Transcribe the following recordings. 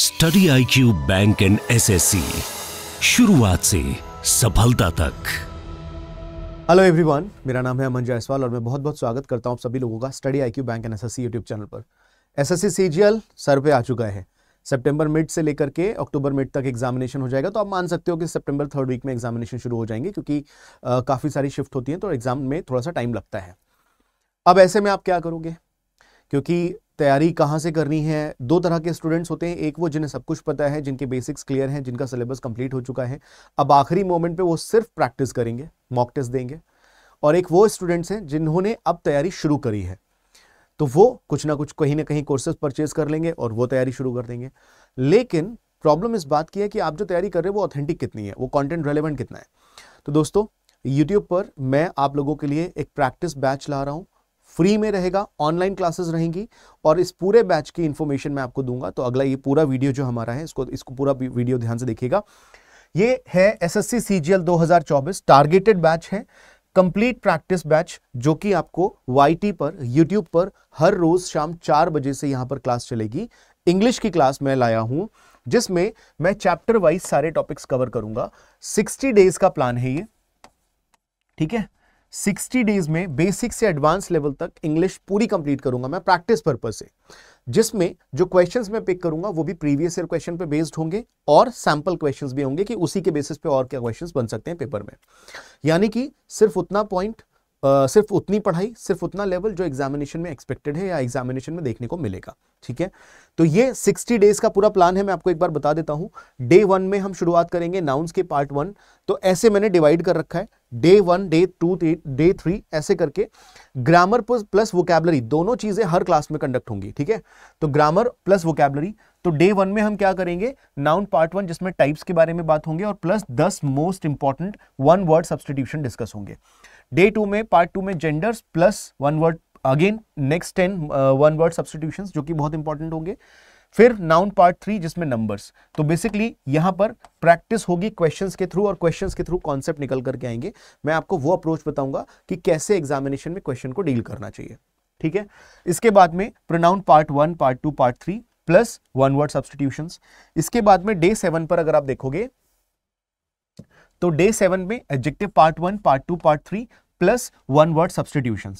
study I Q bank and SSC शुरुआत से सफलता तक हेलो एवरीवन मेरा नाम है अमन जायसवाल और मैं बहुत बहुत स्वागत करता हूं आप सभी लोगों का Study I Q bank and SSC YouTube channel पर एसएससी सीजीएल सर पे आ चुका है सितंबर मिड से लेकर के अक्टूबर मिड तक एग्जामिनेशन हो जाएगा तो आप मान सकते हो कि सितंबर थर्ड वीक में एग्जामिनेशन शुरू हो जाएंगे क्योंकि काफ़ी सारी शिफ्ट होती हैं तो एग्जाम में थोड़ा सा टाइम लगता है अब ऐसे में आप क्या करोगे क्योंकि तैयारी कहाँ से करनी है दो तरह के स्टूडेंट्स होते हैं एक वो जिन्हें सब कुछ पता है जिनके बेसिक्स क्लियर हैं जिनका सिलेबस कंप्लीट हो चुका है अब आखिरी मोमेंट पे वो सिर्फ प्रैक्टिस करेंगे मॉक टेस्ट देंगे और एक वो स्टूडेंट्स हैं जिन्होंने अब तैयारी शुरू करी है तो वो कुछ ना कुछ कहीं ना कहीं कोर्सेज परचेज कर लेंगे और वो तैयारी शुरू कर देंगे लेकिन प्रॉब्लम इस बात की है कि आप जो तैयारी कर रहे हैं वो ऑथेंटिक कितनी है वो कॉन्टेंट रेलिवेंट कितना है तो दोस्तों यूट्यूब पर मैं आप लोगों के लिए एक प्रैक्टिस बैच ला रहा हूँ फ्री में रहेगा ऑनलाइन क्लासेस रहेंगी और इस पूरे बैच की इंफॉर्मेशन मैं आपको दूंगा तो अगला ये पूरा वीडियो जो हमारा है इसको इसको पूरा वीडियो ध्यान से देखिएगा ये है S S C C targeted batch है कंप्लीट प्रैक्टिस बैच जो कि आपको वाई पर यूट्यूब पर हर रोज शाम चार बजे से यहाँ पर क्लास चलेगी इंग्लिश की क्लास मैं लाया हूँ जिसमें मैं चैप्टर वाइज सारे टॉपिक्स कवर करूंगा सिक्सटी डेज का प्लान है ये ठीक है 60 डेज में बेसिक से एडवांस लेवल तक इंग्लिश पूरी कंप्लीट करूंगा मैं प्रैक्टिस पर्पज से जिसमें जो क्वेश्चंस मैं पिक करूंगा वो भी प्रीवियस ईयर क्वेश्चन पे बेस्ड होंगे और सैंपल क्वेश्चंस भी होंगे कि उसी के बेसिस पे और क्या क्वेश्चंस बन सकते हैं पेपर में यानी कि सिर्फ उतना पॉइंट सिर्फ उतनी पढ़ाई सिर्फ उतना लेवल जो एग्जामिनेशन में एक्सपेक्टेड है या एग्जामिनेशन में देखने को मिलेगा ठीक है तो ये 60 डेज का पूरा प्लान है मैं आपको एक बार बता देता हूँ डे वन में हम शुरुआत करेंगे नाउन्स के पार्ट वन तो ऐसे मैंने डिवाइड कर रखा है day one day two day three ऐसे करके ग्रामर प्लस वोकेबलरी दोनों चीज़ें हर क्लास में कंडक्ट होंगी ठीक है तो ग्रामर प्लस वोकेबलरी तो डे वन में हम क्या करेंगे नाउन पार्ट वन जिसमें टाइप्स के बारे में बात होंगे और प्लस दस most important one word substitution discuss होंगे डे टू में पार्ट टू में genders plus one word again next ten one word substitution जो कि बहुत इंपॉर्टेंट होंगे फिर नाउन पार्ट थ्री जिसमें नंबर्स तो बेसिकली यहां पर प्रैक्टिस होगी क्वेश्चंस के थ्रू और क्वेश्चंस के थ्रू कॉन्सेप्ट निकल करके आएंगे मैं आपको वो अप्रोच बताऊंगा कि कैसे एग्जामिनेशन में क्वेश्चन को डील करना चाहिए ठीक है इसके बाद में pronoun part one part two part three plus one word substitution इसके बाद में डे सेवन पर अगर आप देखोगे तो डे सेवन में adjective part one part two part three plus one word substitution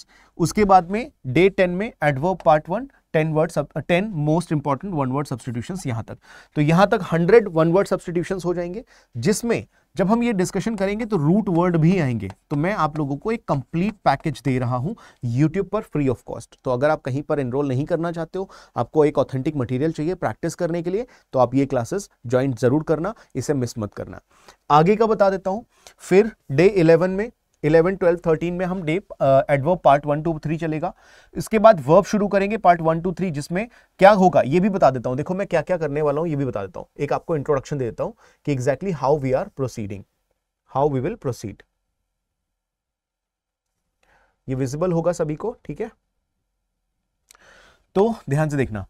उसके बाद में डे टेन में adverb part one ten word ten most important one word substitution यहाँ तक तो यहाँ तक हंड्रेड वन वर्ड सब्सटीट्यूशन हो जाएंगे जिसमें जब हम ये डिस्कशन करेंगे तो रूट वर्ड भी आएंगे तो मैं आप लोगों को एक कंप्लीट पैकेज दे रहा हूँ यूट्यूब पर फ्री ऑफ कॉस्ट तो अगर आप कहीं पर एनरोल नहीं करना चाहते हो आपको एक ऑथेंटिक मटेरियल चाहिए प्रैक्टिस करने के लिए तो आप ये क्लासेस ज्वाइन जरूर करना इसे मिस मत करना आगे का बता देता हूँ फिर डे इलेवन में इलेवन ट्वेल्व थर्टीन में हम day adverb part one two three चलेगा इसके बाद वर्ब शुरू करेंगे पार्ट वन टू थ्री जिसमें क्या होगा ये भी बता देता हूँ देखो मैं क्या क्या करने वाला हूँ ये भी बता देता हूँ एक आपको इंट्रोडक्शन दे देता हूँ कि exactly how we are proceeding how we will proceed ये विजिबल होगा सभी को ठीक है तो ध्यान से देखना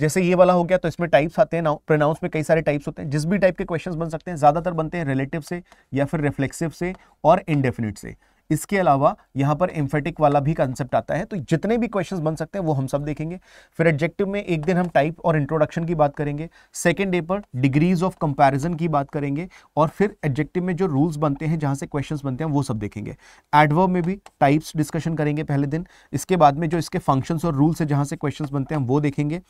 जैसे ये वाला हो गया तो इसमें टाइप्स आते हैं प्रोनाउंस में कई सारे टाइप्स होते हैं जिस भी टाइप के क्वेश्चंस बन सकते हैं ज़्यादातर बनते हैं रिलेटिव से या फिर रिफ्लेक्सिव से और इनडेफिनिट से इसके अलावा यहाँ पर एम्फेटिक वाला भी कंसेप्ट आता है तो जितने भी क्वेश्चंस बन सकते हैं वो हम सब देखेंगे फिर एडजेक्टिव में एक दिन हम टाइप और इंट्रोडक्शन की बात करेंगे सेकेंड डे पर डिग्रीज ऑफ कंपेरिजन की बात करेंगे और फिर एडजेक्टिव में जो रूल्स बनते हैं जहाँ से क्वेश्चन बनते हैं वो सब देखेंगे एडवर्ब में भी टाइप्स डिस्कशन करेंगे पहले दिन इसके बाद में जो इसके फंक्शन और रूल्स है जहाँ से क्वेश्चन बनते हैं हम वो देखेंगे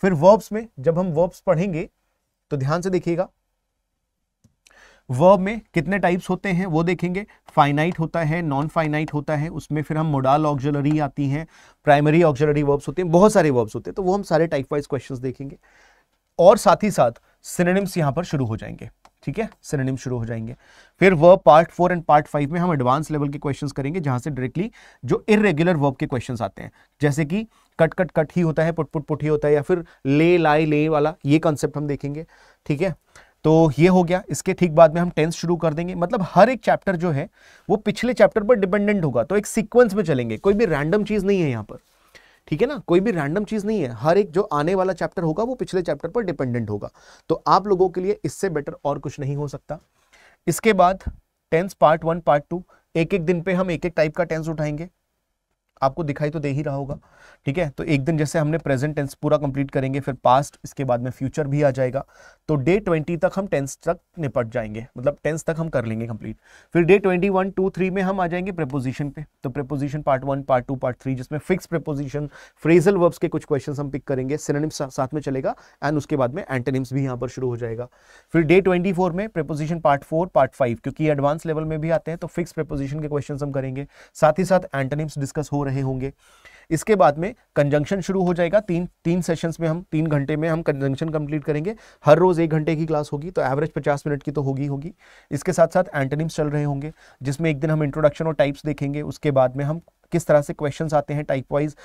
फिर वर्ब्स में जब हम वर्ब्स पढ़ेंगे तो ध्यान से देखिएगा वर्ब में कितने टाइप्स होते हैं वो देखेंगे फाइनाइट होता है नॉन फाइनाइट होता है उसमें फिर हम मोडाल ऑक्जलरी आती हैं प्राइमरी ऑक्जलरी वर्ब्स होते हैं बहुत सारे वर्ब्स होते हैं तो वो हम सारे टाइप वाइज क्वेश्चन देखेंगे और साथ ही साथ सिनेनिम्स यहाँ पर शुरू हो जाएंगे ठीक है सिनेनिम शुरू हो जाएंगे फिर verb part four and part five में हम एडवांस लेवल के क्वेश्चन करेंगे जहां से डायरेक्टली जो इरेग्युलर वर्ब के क्वेश्चन आते हैं जैसे कि कट कट कट ही होता है पुट पुट पुट ही होता है या फिर ले लाई ले वाला ये कॉन्सेप्ट हम देखेंगे ठीक है तो ये हो गया इसके ठीक बाद में हम टेंस शुरू कर देंगे मतलब हर एक चैप्टर जो है वो पिछले चैप्टर पर डिपेंडेंट होगा तो एक सीक्वेंस में चलेंगे कोई भी रैंडम चीज़ नहीं है यहाँ पर ठीक है ना कोई भी रैंडम चीज़ नहीं है हर एक जो आने वाला चैप्टर होगा वो पिछले चैप्टर पर डिपेंडेंट होगा तो आप लोगों के लिए इससे बेटर और कुछ नहीं हो सकता इसके बाद tense part one part two एक एक दिन पे हम एक एक टाइप का टेंस उठाएंगे आपको दिखाई तो दे ही रहा होगा ठीक है तो एक दिन जैसे हमने प्रेजेंट टेंस पूरा कंप्लीट करेंगे फिर पास्ट इसके बाद में फ्यूचर भी आ जाएगा तो डे ट्वेंटी तक हम टेंस तक निपट जाएंगे मतलब टेंस तक हम कर लेंगे कंप्लीट फिर day twenty one two three में हम आ जाएंगे प्रपोजिशन पे तो preposition part one part two part three जिसमें फिक्स प्रपोजिशन फ्रेजल वर्ब्स के कुछ क्वेश्चन हम पिक करेंगे सिनेनिम्स साथ में चलेगा एंड उसके बाद में एंटेनिम्स भी यहाँ पर शुरू हो जाएगा फिर डे ट्वेंटी फोर में preposition part four part five क्योंकि एडवांस लेवल में भी आते हैं तो फिक्स प्रेपोजिशन के क्वेश्चन हम करेंगे साथ ही साथ एंटेनिम्स डिस्कस हो रहे रहे होंगे इसके बाद में कंजंक्शन शुरू हो जाएगा तीन तीन सेशंस में हम तीन घंटे में हम कंजंक्शन कंप्लीट करेंगे हर रोज़ एक घंटे की क्लास होगी तो एवरेज पचास मिनट की तो होगी होगी इसके साथ साथ एंटनिम्स चल रहे होंगे जिसमें एक दिन हम इंट्रोडक्शन और टाइप्स देखेंगे उसके बाद में हम किस तरह से क्वेश्चन आते हैं type wise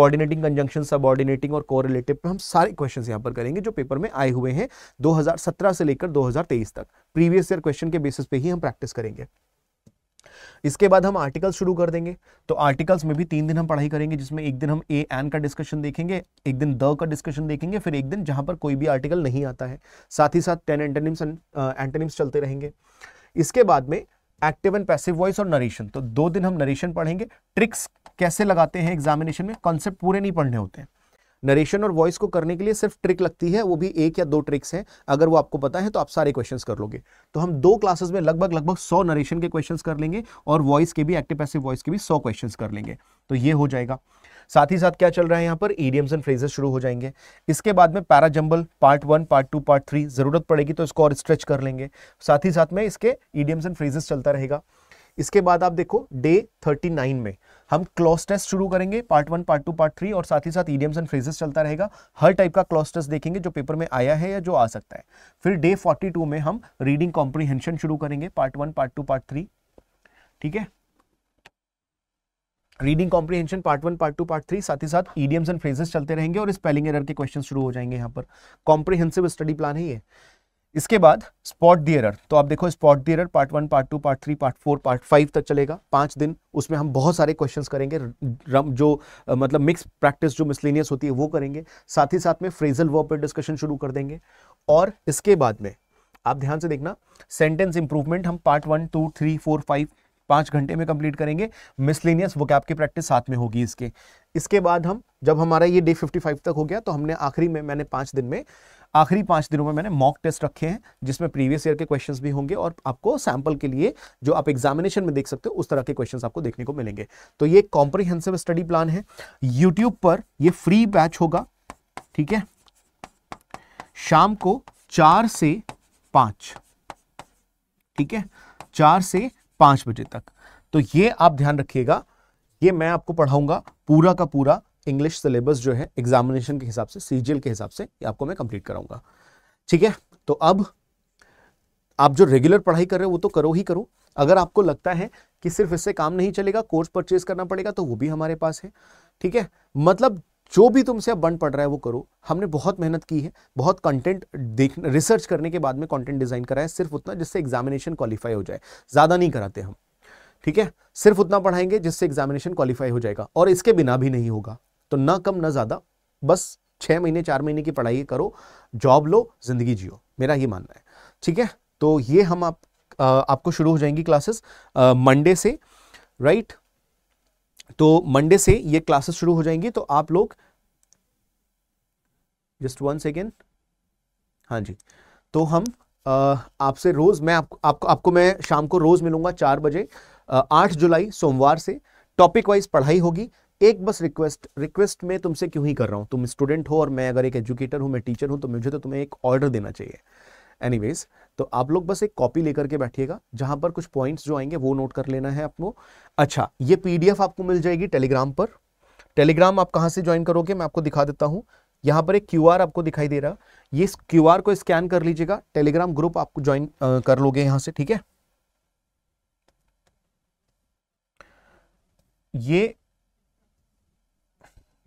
coordinating conjunction subordinating और कोरिलेटिव पर हम सारे क्वेश्चन यहाँ पर करेंगे जो पेपर में आए हुए हैं 2017 से लेकर 2023 तक प्रीवियस ईयर क्वेश्चन के बेसिस पे ही हम प्रैक्टिस करेंगे इसके बाद हम आर्टिकल्स शुरू कर देंगे तो आर्टिकल्स में भी तीन दिन हम पढ़ाई करेंगे जिसमें एक दिन हम ए एन का डिस्कशन देखेंगे एक दिन द का डिस्कशन देखेंगे फिर एक दिन जहां पर कोई भी आर्टिकल नहीं आता है साथ ही साथ टेन एंटेनिम्स एंटेनिम्स चलते रहेंगे इसके बाद में एक्टिव एंड पैसिव वॉइस और नरेशन तो दो दिन हम नरेशन पढ़ेंगे ट्रिक्स कैसे लगाते हैं एग्जामिनेशन में कॉन्सेप्ट पूरे नहीं पढ़ने होते हैं नरेशन और वॉइस को करने के लिए सिर्फ ट्रिक लगती है वो भी एक या दो ट्रिक्स हैं अगर वो आपको पता है तो आप सारे क्वेश्चन कर लोगे तो हम दो क्लासेस में लगभग लगभग सौ नरेशन के क्वेश्चन कर लेंगे और वॉइस के भी एक्टिव पैसिव वॉइस के भी सौ क्वेश्चन कर लेंगे तो ये हो जाएगा साथ ही साथ क्या चल रहा है यहाँ पर ईडियम्स एंड फ्रेजेस शुरू हो जाएंगे इसके बाद में para jumble part one part two part three जरूरत पड़ेगी तो इसको और स्ट्रेच कर लेंगे साथ ही साथ में इसके ईडियम्स एंड फ्रेजेस चलता रहेगा इसके बाद आप देखो डे थर्टी नाइन में हम क्लॉस टेस्ट शुरू करेंगे part one part two part three और साथ ही साथ ईडियम्स एंड फ्रेजेस चलता रहेगा हर टाइप का क्लॉस टेस्ट देखेंगे जो पेपर में आया है या जो आ सकता है फिर डे फोर्टी टू में हम रीडिंग कॉम्प्रीहेंशन शुरू करेंगे part one part two part three ठीक है reading comprehension part one part two part three साथ ही साथ ईडियम्स एंड फ्रेजेस चलते रहेंगे और स्पेलिंग एरर के क्वेश्चन शुरू हो जाएंगे यहाँ पर कॉम्प्रीहेंसिव स्टडी प्लान है ये इसके बाद स्पॉट दी तो आप देखो spot the part one part two part three part four part five तक चलेगा पाँच दिन उसमें हम बहुत सारे क्वेश्चंस करेंगे रम जो मतलब मिक्स प्रैक्टिस जो मिसलिनियस होती है वो करेंगे साथ ही साथ में फ्रेजल वर्ब पर डिस्कशन शुरू कर देंगे और इसके बाद में आप ध्यान से देखना सेंटेंस इंप्रूवमेंट हम part one two three four five पाँच घंटे में कंप्लीट करेंगे मिसलिनियस वो की प्रैक्टिस साथ में होगी इसके इसके बाद हम जब हमारा ये डे 55 तक हो गया तो हमने आखिरी में मैंने पांच दिन में आखिरी पांच दिनों में मैंने मॉक टेस्ट रखे हैं जिसमें प्रीवियस ईयर के क्वेश्चंस भी होंगे और आपको सैंपल के लिए जो आप एग्जामिनेशन में देख सकते हो उस तरह के क्वेश्चंस आपको देखने को मिलेंगे तो ये कॉम्प्रिहेंसिव स्टडी प्लान है यूट्यूब पर ये फ्री बैच होगा ठीक है शाम को चार से पांच ठीक है चार से पांच बजे तक तो ये आप ध्यान रखिएगा ये मैं आपको पढ़ाऊंगा पूरा का पूरा इंग्लिश सिलेबस जो है एग्जामिनेशन के हिसाब से सीजीएल के हिसाब से आपको मैं कंप्लीट कराऊंगा ठीक है तो अब आप जो रेगुलर पढ़ाई कर रहे हो वो तो करो ही करो अगर आपको लगता है कि सिर्फ इससे काम नहीं चलेगा कोर्स परचेज करना पड़ेगा तो वो भी हमारे पास है ठीक है मतलब जो भी तुमसे अब बन पड़ रहा है वो करो हमने बहुत मेहनत की है बहुत कंटेंट देख रिसर्च करने के बाद में कंटेंट डिजाइन करा है सिर्फ उतना जिससे एग्जामिनेशन क्वालिफाई हो जाए ज़्यादा नहीं कराते हम ठीक है सिर्फ उतना पढ़ाएंगे जिससे एग्जामिनेशन क्वालिफाई हो जाएगा और इसके बिना भी नहीं होगा तो ना कम ना ज़्यादा बस छह महीने चार महीने की पढ़ाई करो जॉब लो ज़िंदगी जियो मेरा ये मानना है ठीक है तो ये हम आप आ, आपको शुरू हो जाएंगी क्लासेस मंडे से राइट तो मंडे से ये क्लासेस शुरू हो जाएंगी तो आप लोग जस्ट वन सेकेंड हाँ जी तो हम आपसे रोज़ मैं आप, आपको आपको मैं शाम को रोज़ मिलूंगा चार बजे आठ जुलाई सोमवार से टॉपिक वाइज पढ़ाई होगी एक बस रिक्वेस्ट रिक्वेस्ट में तुमसे क्यों ही कर रहा हूँ तुम स्टूडेंट हो और मैं अगर एक एजुकेटर हूँ मैं टीचर हूँ तो मुझे तो तुम्हें एक ऑर्डर देना चाहिए एनीवेज तो आप लोग बस एक कॉपी लेकर के बैठिएगा जहां पर कुछ पॉइंट्स जो आएंगे वो नोट कर लेना है आपको अच्छा ये पीडीएफ आपको मिल जाएगी टेलीग्राम पर टेलीग्राम आप कहाँ से ज्वाइन करोगे मैं आपको दिखा देता हूँ यहाँ पर एक क्यू आपको दिखाई दे रहा ये क्यू को स्कैन कर लीजिएगा टेलीग्राम ग्रुप आपको ज्वाइन कर लोगे यहाँ से ठीक है ये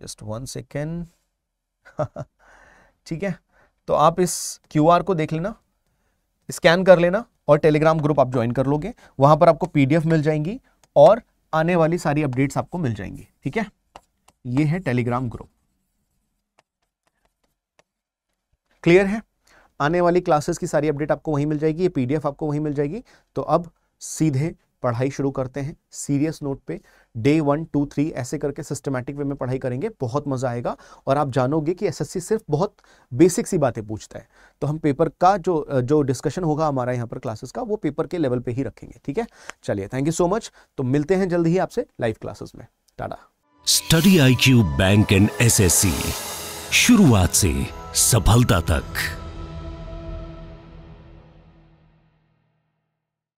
जस्ट वन सेकेंड ठीक है तो आप इस क्यू को देख लेना स्कैन कर लेना और टेलीग्राम ग्रुप आप ज्वाइन कर लोगे वहां पर आपको पीडीएफ मिल जाएंगी और आने वाली सारी अपडेट्स आपको मिल जाएंगी ठीक है ये है टेलीग्राम ग्रुप क्लियर है आने वाली क्लासेस की सारी अपडेट आपको वहीं मिल जाएगी ये पीडीएफ आपको वहीं मिल जाएगी तो अब सीधे पढ़ाई शुरू करते हैं सीरियस नोट पे डे वन टू थ्री ऐसे करके सिस्टमैटिक वे में पढ़ाई करेंगे बहुत मजा आएगा और आप जानोगे कि एसएससी सिर्फ बहुत बेसिक सी बातें पूछता है तो हम पेपर का जो जो डिस्कशन होगा हमारा यहाँ पर क्लासेस का वो पेपर के लेवल पे ही रखेंगे ठीक है चलिए थैंक यू सो मच तो मिलते हैं जल्द ही आपसे लाइव क्लासेस में टाटा स्टडी आई बैंक एंड एस शुरुआत से सफलता तक